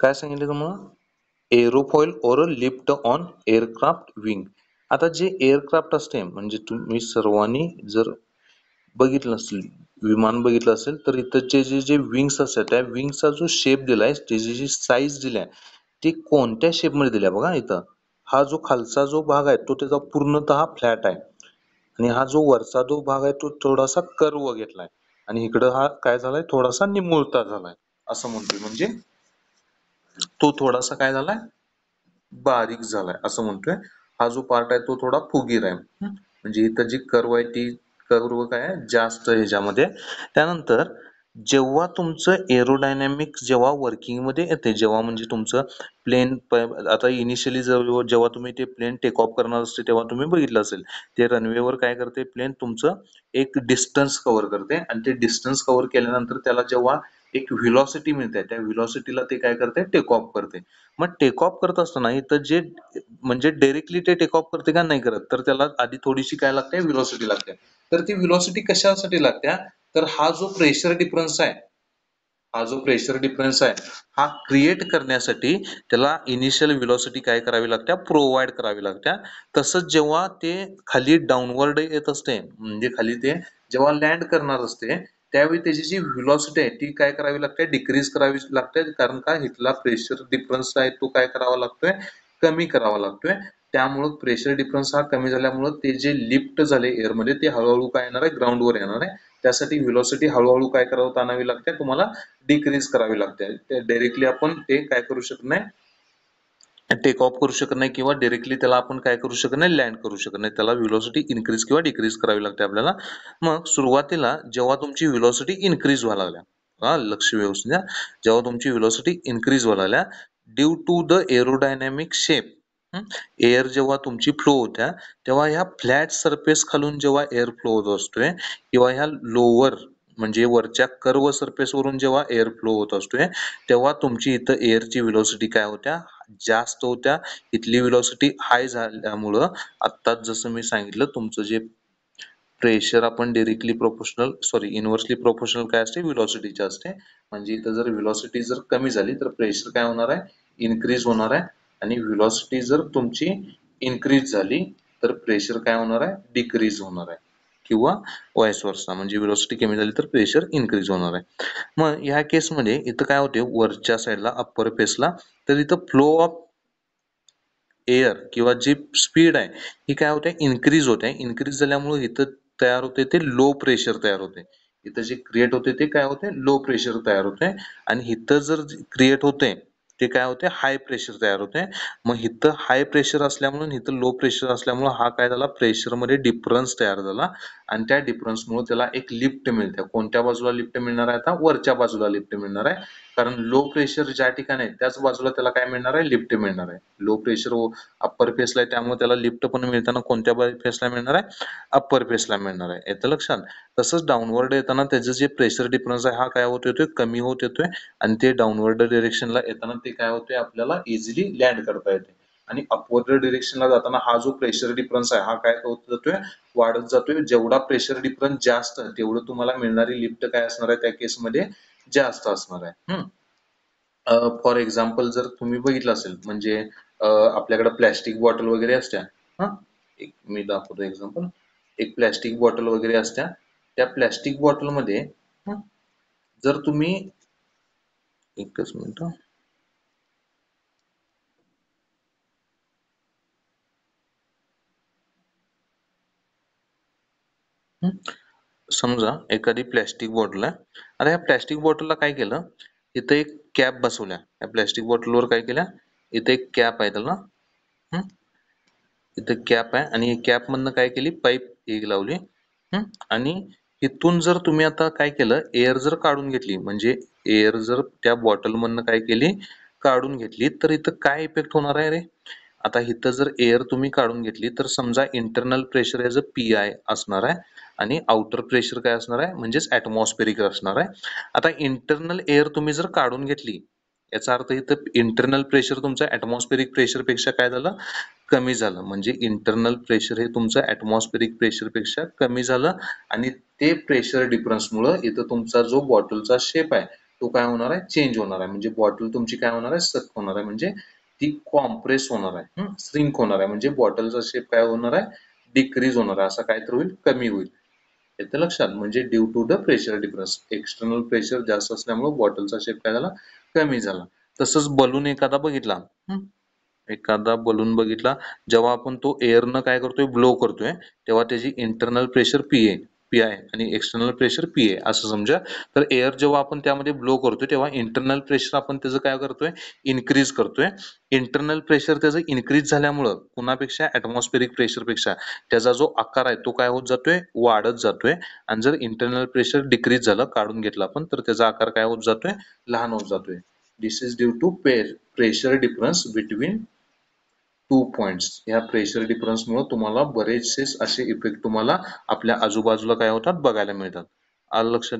काय सांगितलं तुम्हाला aerofoil lift on aircraft wing आता जे एअरक्राफ्ट असते म्हणजे तुम्ही सर्वांनी जर बघितलं असेल विमान बघितलं असेल तर इथं जे जे विंग्स असतात त्या विंग्सचा जो शेप दिलाय त्याची जी साईज दिली आहे ती कोणत्या शेपमध्ये दिल्या बघा इथं हा जो खालचा जो भाग आहे तो त्याचा पूर्णतः फ्लॅट आहे आणि हा जो वरचा जो भाग आहे तो थोडासा कर्व घेतलाय आणि इकडं हा काय झालाय थोडासा निमुळता झालाय असं म्हणतोय म्हणजे तो थोडासा काय झालाय बारीक झालाय असं म्हणतोय हा जो पार्ट आहे तो थोडा फुगीर आहे म्हणजे इथं जी कर्व आहे ती कर्व काय जास्त ह्याच्यामध्ये त्यानंतर जेव्हा तुमचं एरोडायनॅमिक जेव्हा वर्किंग मध्ये येते जेव्हा म्हणजे तुमचं प्लेन आता इनिशियली जेव्हा तुम्ही ते प्लेन टेक ऑफ करणार असते तेव्हा तुम्ही बघितलं असेल ते रनवेवर काय करते प्लेन तुमचं एक डिस्टन्स कव्हर करते आणि ते डिस्टन्स कव्हर केल्यानंतर त्याला जेव्हा एक व्हिलॉसिटी मिळते त्या व्हिलॉसिटीला ते काय करते टेक ऑफ करते मग टेक ऑफ करत असताना इथं जे म्हणजे डायरेक्टली ते टेक ऑफ करते का नाही करत तर त्याला आधी थोडीशी काय लागते व्हिलॉसिटी लागते तर ती व्हिलॉसिटी कशासाठी लागते तर हा जो प्रेशर डिफरन्स आहे हा जो प्रेशर डिफरन्स आहे हा क्रिएट करण्यासाठी त्याला इनिशियल व्हिलॉसिटी काय करावी लागत्या प्रोव्हाइड करावी लागत्या तसंच जेव्हा ते खाली डाऊनवर्ड येत असते म्हणजे खाली ते जेव्हा लँड करणार असते त्यावेळी त्याची जी व्हिलॉसिटी आहे ती काय करावी लागते डिक्रीज करावी लागते कारण का हिथला प्रेशर डिफरन्स आहे तो काय करावा लागतोय कमी करावा लागतोय त्यामुळं प्रेशर डिफरन्स हा कमी झाल्यामुळं ते जे लिफ्ट झाले एअरमध्ये ते हळूहळू काय येणार आहे ग्राउंडवर येणार आहे त्यासाठी व्हिलॉसिटी हळूहळू काय करावं आणावी लागते तुम्हाला डिक्रीज करावी लागते डायरेक्टली आपण ते काय करू शकत नाही टेक ऑफ करू शकत नाही किंवा डिरेक्टली त्याला आपण काय करू शकत नाही लँड करू शकत नाही त्याला विलॉसिटी इन्क्रीज किंवा डिक्रीज करावी लागते आपल्याला मग सुरुवातीला जेव्हा तुमची विलॉसिटी इन्क्रीज व्हायला लागल्या हा लक्ष व्यवस्थित द्या जेव्हा तुमची विलॉसिटी इन्क्रीज व्हायला लागल्या due to the aerodynamic shape air जेव्हा तुमची फ्लो होत्या तेव्हा ह्या फ्लॅट सरफेस खालून जेव्हा एअर फ्लो होत असतोय किंवा ह्या लोअर म्हणजे वरच्या कर्व वरून जेव्हा एअर फ्लो होत असतोय तेव्हा तुमची इथं एअरची विलॉसिटी काय होत्या जास्त होत्या इथली विलॉसिटी हाय झाल्यामुळं आत्ताच जसं मी सांगितलं तुमचं जे प्रेशर आपण directly proportional sorry inversely proportional काय असते विलॉसिटीचे असते म्हणजे इथं जर विलॉसिटी जर कमी झाली तर प्रेशर काय होणार आहे इनक्रीज होणार आहे आणि विलॉसिटी जर तुमची इनक्रीज झाली तर प्रेशर काय होणार आहे डिक्रीज होणार आहे किंवा वाईस वर्षा म्हणजे विरोसिटी कमी झाली तर प्रेशर इन्क्रीज होणार आहे मग ह्या केसमध्ये इथं काय होते वरच्या साईडला अप्पर फेसला तर इथं फ्लो ऑफ एअर किंवा जी स्पीड आहे ही काय होते इन्क्रीज होते इन्क्रीज झाल्यामुळे इथं तयार होते ते लो प्रेशर तयार होते इथं जे क्रिएट होते ते काय होते लो प्रेशर तयार होते आणि इथं जर क्रिएट होते ते काय होते हाय प्रेशर तयार होते मग इथं हाय प्रेशर असल्यामुळे इथं लो प्रेशर असल्यामुळे हा काय झाला प्रेशरमध्ये डिफरन्स तयार झाला आणि त्या डिफरन्समुळे त्याला एक लिफ्ट मिळते कोणत्या बाजूला लिफ्ट मिळणार आहे आता वरच्या बाजूला लिफ्ट मिळणार आहे कारण लो प्रेशर ज्या ठिकाणी आहे त्याच बाजूला त्याला काय मिळणार आहे लिफ्ट मिळणार आहे लो प्रेशर अप्पर फेसला आहे त्यामुळे त्याला लिफ्ट पण मिळताना कोणत्या फेसला मिळणार आहे अप्पर फेसला मिळणार आहे येतं लक्षात तसंच डाऊनवर्ड येताना त्याचं जे प्रेशर डिफरन्स आहे हा काय होत येतोय कमी होत येतोय आणि ते डाऊनवर्ड डिरेक्शनला येताना ते काय होतोय आपल्याला इझिली लँड करता येते आणि अपवर्ड डिरेक्शनला जाताना हा जो प्रेशर डिफरन्स आहे हा काय होत जातोय वाढत जातोय जेवढा प्रेशर डिफरन्स जास्त तेवढं तुम्हाला मिळणारी लिफ्ट काय असणार आहे त्या केसमध्ये जास्त असणार आहे फॉर एक्झाम्पल जर तुम्ही बघितलं असेल म्हणजे आपल्याकडे प्लॅस्टिक बॉटल वगैरे असत्या एक मी दाखवतो एक्झाम्पल एक प्लॅस्टिक बॉटल वगैरे असत्या त्या प्लॅस्टिक बॉटलमध्ये जर तुम्ही एकच मिनिट Hmm? समजा एखादी प्लॅस्टिक बॉटल आहे आता ह्या प्लॅस्टिक बॉटलला काय केलं इथं एक कॅप बसवल्या या प्लॅस्टिक बॉटलवर काय केल्या इथे एक कॅप आहे त्याला इथं कॅप आहे आणि कॅप मधनं काय केली पाईप एक लावली आणि इथून जर तुम्ही आता काय केलं एअर जर काढून घेतली म्हणजे एअर जर त्या बॉटलमधनं काय केली काढून घेतली तर इथं काय इफेक्ट होणार आहे रे आता इथं जर एअर तुम्ही काढून घेतली तर समजा internal pressure as a P I असणार आहे आणि आउटर प्रेशर काय असणार आहे म्हणजेच ऍटमॉस्फेरिक असणार आहे आता इंटरनल एअर तुम्ही जर काढून घेतली याचा अर्थ इथं इंटरनल प्रेशर तुमचं ॲटमॉस्फेरिक प्रेशरपेक्षा काय झालं कमी झालं म्हणजे इंटरनल प्रेशर हे तुमचं ॲटमॉस्फेरिक प्रेशरपेक्षा कमी झालं आणि ते प्रेशर मुळे इथं तुमचा जो बॉटलचा शेप आहे तो काय होणार आहे चेंज होणार आहे म्हणजे बॉटल तुमची काय होणार आहे सख होणार आहे म्हणजे ती कॉम्प्रेस होणार आहे श्रिंक होणार आहे म्हणजे बॉटलचा शेप काय होणार आहे डिक्रीज होणार आहे असं काहीतरी होईल कमी होईल येतं लक्षात म्हणजे due to the pressure difference external pressure जास्त असल्यामुळे बॉटलचा शेप काय झाला कमी झाला तसंच बलून एखादा बघितला एखादा बलून बघितला जेव्हा आपण तो एअरनं काय करतोय ब्लो करतोय तेव्हा त्याची internal pressure P A P I आणि एक्सटर्नल प्रेशर पी ए असं समजा तर एअर जेव्हा आपण त्यामध्ये ब्लो करतोय तेव्हा इंटरनल प्रेशर आपण त्याचं काय करतोय इन्क्रीज करतोय इंटरनल प्रेशर त्याचं इन्क्रीज झाल्यामुळं कुणापेक्षा ऍटमॉस्फेरिक प्रेशरपेक्षा त्याचा जो आकार आहे तो काय होत जातोय वाढत जातोय आणि जर इंटरनल प्रेशर डिक्रीज झालं काढून घेतलं आपण तर त्याचा आकार काय होत जातोय लहान होत जातोय this is due to pressure difference between two points या प्रेशर डिफरन्समुळे तुम्हाला बरेचसे असे इफेक्ट तुम्हाला आपल्या आजूबाजूला काय होतात बघायला मिळतात आलं लक्ष